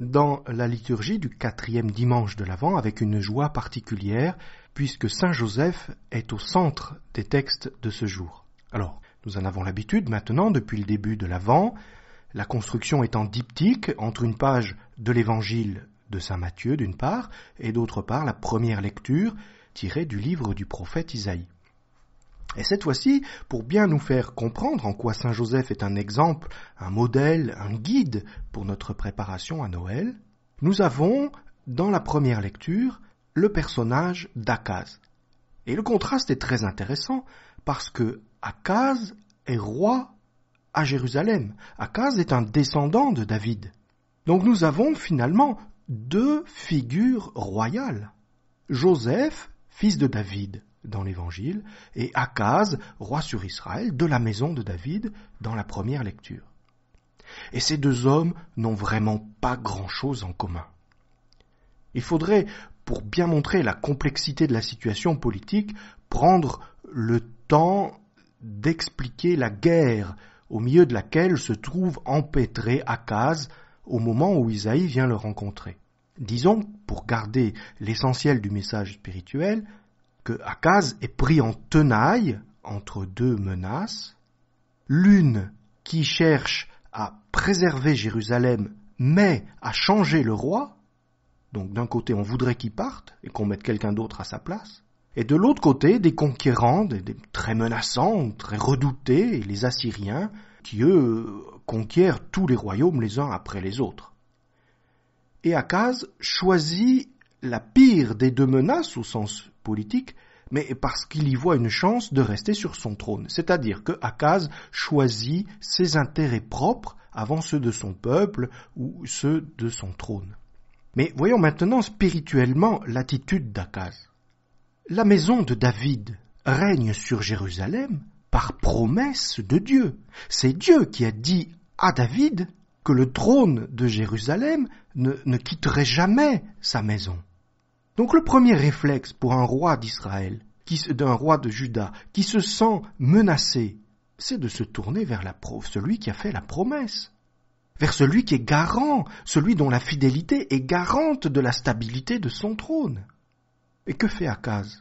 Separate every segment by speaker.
Speaker 1: dans la liturgie du quatrième dimanche de l'Avent avec une joie particulière, puisque Saint Joseph est au centre des textes de ce jour. Alors, nous en avons l'habitude maintenant depuis le début de l'Avent, la construction étant diptyque entre une page de l'Évangile de Saint Matthieu d'une part, et d'autre part la première lecture tirée du livre du prophète Isaïe. Et cette fois-ci, pour bien nous faire comprendre en quoi Saint Joseph est un exemple, un modèle, un guide pour notre préparation à Noël, nous avons, dans la première lecture, le personnage d'Akaz. Et le contraste est très intéressant parce que Akaz est roi à Jérusalem. Akaz est un descendant de David. Donc nous avons finalement deux figures royales. Joseph, fils de David, dans l'Évangile, et Akaz, roi sur Israël, de la maison de David, dans la première lecture. Et ces deux hommes n'ont vraiment pas grand-chose en commun. Il faudrait, pour bien montrer la complexité de la situation politique, prendre le temps d'expliquer la guerre au milieu de laquelle se trouve empêtré Akaz au moment où Isaïe vient le rencontrer. Disons, pour garder l'essentiel du message spirituel, que Akaz est pris en tenaille entre deux menaces, l'une qui cherche à préserver Jérusalem mais à changer le roi, donc d'un côté on voudrait qu'il parte et qu'on mette quelqu'un d'autre à sa place, et de l'autre côté des conquérants, des, très menaçants, très redoutés, les Assyriens, qui eux conquièrent tous les royaumes les uns après les autres. Et Akaz choisit la pire des deux menaces au sens politique, mais parce qu'il y voit une chance de rester sur son trône. C'est-à-dire que Akaz choisit ses intérêts propres avant ceux de son peuple ou ceux de son trône. Mais voyons maintenant spirituellement l'attitude d'Akaz. La maison de David règne sur Jérusalem par promesse de Dieu. C'est Dieu qui a dit à David que le trône de Jérusalem ne, ne quitterait jamais sa maison. Donc le premier réflexe pour un roi d'Israël, d'un roi de Juda, qui se sent menacé, c'est de se tourner vers la pro, celui qui a fait la promesse, vers celui qui est garant, celui dont la fidélité est garante de la stabilité de son trône. Et que fait Akaz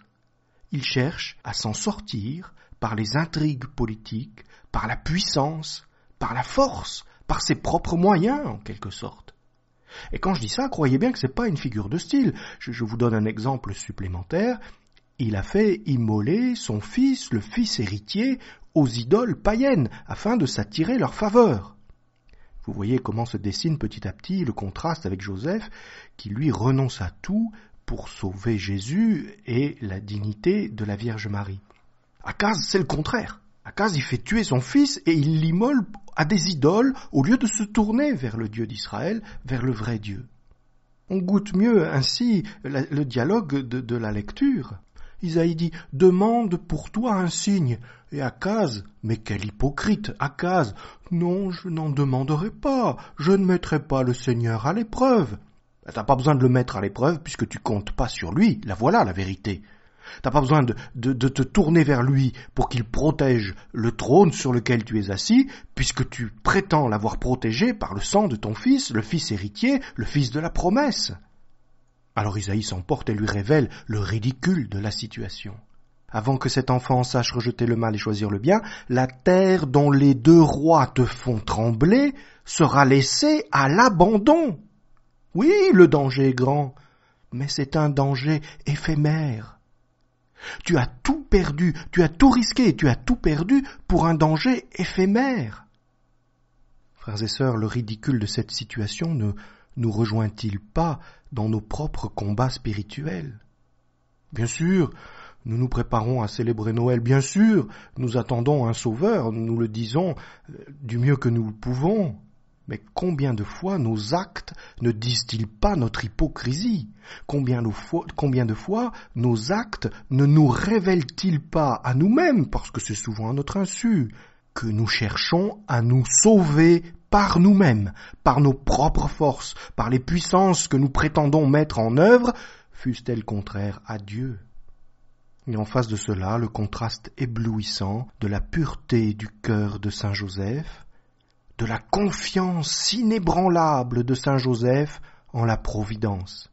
Speaker 1: Il cherche à s'en sortir par les intrigues politiques, par la puissance, par la force, par ses propres moyens en quelque sorte. Et quand je dis ça, croyez bien que ce n'est pas une figure de style. Je, vous donne un exemple supplémentaire. Il a fait immoler son fils, le fils héritier, aux idoles païennes, afin de s'attirer leur faveur. Vous voyez comment se dessine petit à petit le contraste avec Joseph, qui lui renonce à tout pour sauver Jésus et la dignité de la Vierge Marie. À Akaz, c'est le contraire. Akaz, il fait tuer son fils et il l'immole à des idoles au lieu de se tourner vers le Dieu d'Israël, vers le vrai Dieu. On goûte mieux ainsi le dialogue de, la lecture. Isaïe dit Demande pour toi un signe. Et Akaz, mais quel hypocrite, Akaz, non, je n'en demanderai pas, je ne mettrai pas le Seigneur à l'épreuve. Ben, t'as pas besoin de le mettre à l'épreuve puisque tu comptes pas sur lui, la voilà la vérité. T'as pas besoin de, te tourner vers lui pour qu'il protège le trône sur lequel tu es assis, puisque tu prétends l'avoir protégé par le sang de ton fils, le fils héritier, le fils de la promesse. Alors Isaïe s'emporte et lui révèle le ridicule de la situation. Avant que cet enfant sache rejeter le mal et choisir le bien, la terre dont les deux rois te font trembler sera laissée à l'abandon. Oui, le danger est grand, mais c'est un danger éphémère. Tu as tout perdu, tu as tout risqué, tu as tout perdu pour un danger éphémère. Frères et sœurs, le ridicule de cette situation ne nous rejoint-il pas dans nos propres combats spirituels Bien sûr, nous nous préparons à célébrer Noël, bien sûr, nous attendons un Sauveur, nous le disons euh, du mieux que nous le pouvons, mais combien de fois nos actes ne disent-ils pas notre hypocrisie combien de, fois, nos actes ne nous révèlent-ils pas à nous-mêmes, parce que c'est souvent à notre insu, que nous cherchons à nous sauver par nous-mêmes, par nos propres forces, par les puissances que nous prétendons mettre en œuvre, fussent-elles contraires à Dieu et en face de cela, le contraste éblouissant de la pureté du cœur de Saint Joseph de la confiance inébranlable de Saint Joseph en la Providence.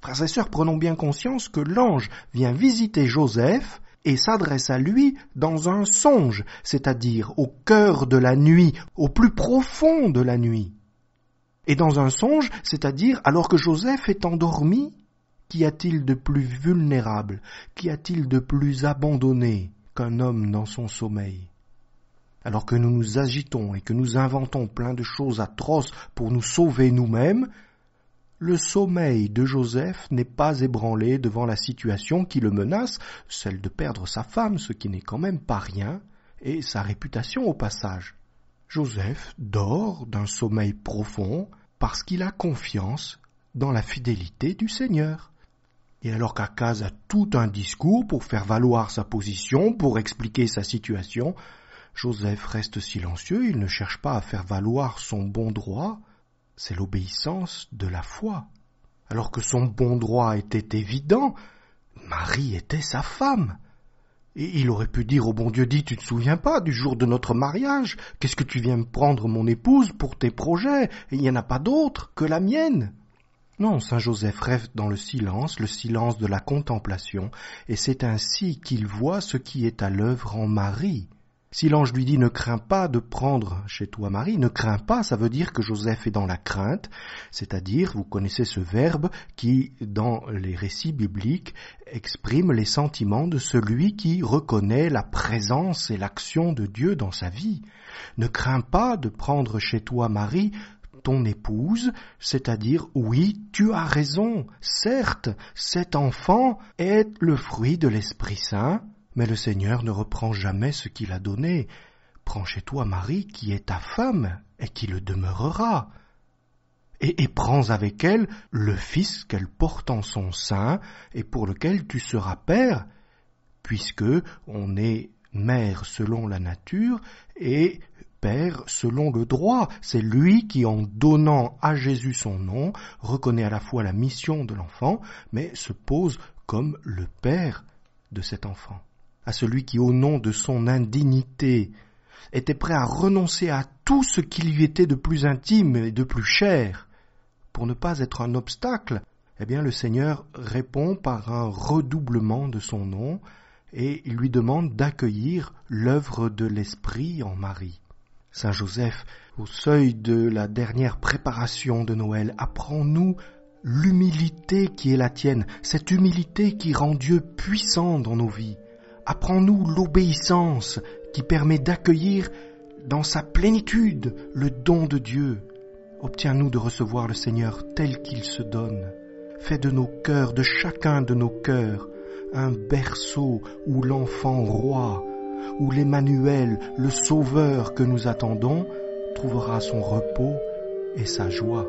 Speaker 1: Frères et sœurs, prenons bien conscience que l'ange vient visiter Joseph et s'adresse à lui dans un songe, c'est-à-dire au cœur de la nuit, au plus profond de la nuit. Et dans un songe, c'est-à-dire alors que Joseph est endormi, qu'y a-t-il de plus vulnérable, qu'y a-t-il de plus abandonné qu'un homme dans son sommeil alors que nous nous agitons et que nous inventons plein de choses atroces pour nous sauver nous-mêmes, le sommeil de Joseph n'est pas ébranlé devant la situation qui le menace, celle de perdre sa femme, ce qui n'est quand même pas rien, et sa réputation au passage. Joseph dort d'un sommeil profond parce qu'il a confiance dans la fidélité du Seigneur. Et alors qu'Akaz a tout un discours pour faire valoir sa position, pour expliquer sa situation, Joseph reste silencieux, il ne cherche pas à faire valoir son bon droit, c'est l'obéissance de la foi. Alors que son bon droit était évident, Marie était sa femme. Et il aurait pu dire au oh bon Dieu dit, tu te souviens pas du jour de notre mariage Qu'est-ce que tu viens prendre mon épouse pour tes projets Il n'y en a pas d'autre que la mienne. Non, Saint Joseph rêve dans le silence, le silence de la contemplation, et c'est ainsi qu'il voit ce qui est à l'œuvre en Marie. Si l'ange lui dit ne crains pas de prendre chez toi Marie, ne crains pas, ça veut dire que Joseph est dans la crainte, c'est-à-dire, vous connaissez ce verbe qui, dans les récits bibliques, exprime les sentiments de celui qui reconnaît la présence et l'action de Dieu dans sa vie. Ne crains pas de prendre chez toi Marie, ton épouse, c'est-à-dire oui, tu as raison, certes, cet enfant est le fruit de l'Esprit Saint, mais le Seigneur ne reprend jamais ce qu'il a donné. Prends chez toi Marie qui est ta femme et qui le demeurera. Et, prends avec elle le fils qu'elle porte en son sein et pour lequel tu seras père, puisque on est mère selon la nature et Père selon le droit. C'est lui qui, en donnant à Jésus son nom, reconnaît à la fois la mission de l'enfant, mais se pose comme le Père de cet enfant à celui qui, au nom de son indignité, était prêt à renoncer à tout ce qui lui était de plus intime et de plus cher, pour ne pas être un obstacle, eh bien le Seigneur répond par un redoublement de son nom et lui demande d'accueillir l'œuvre de l'Esprit en Marie. Saint Joseph, au seuil de la dernière préparation de Noël, apprends-nous l'humilité qui est la tienne, cette humilité qui rend Dieu puissant dans nos vies apprends-nous l'obéissance qui permet d'accueillir dans sa plénitude le don de Dieu. Obtiens-nous de recevoir le Seigneur tel qu'il se donne. Fais de nos cœurs, de chacun de nos cœurs, un berceau où l'enfant roi, où l'Emmanuel, le Sauveur que nous attendons, trouvera son repos et sa joie.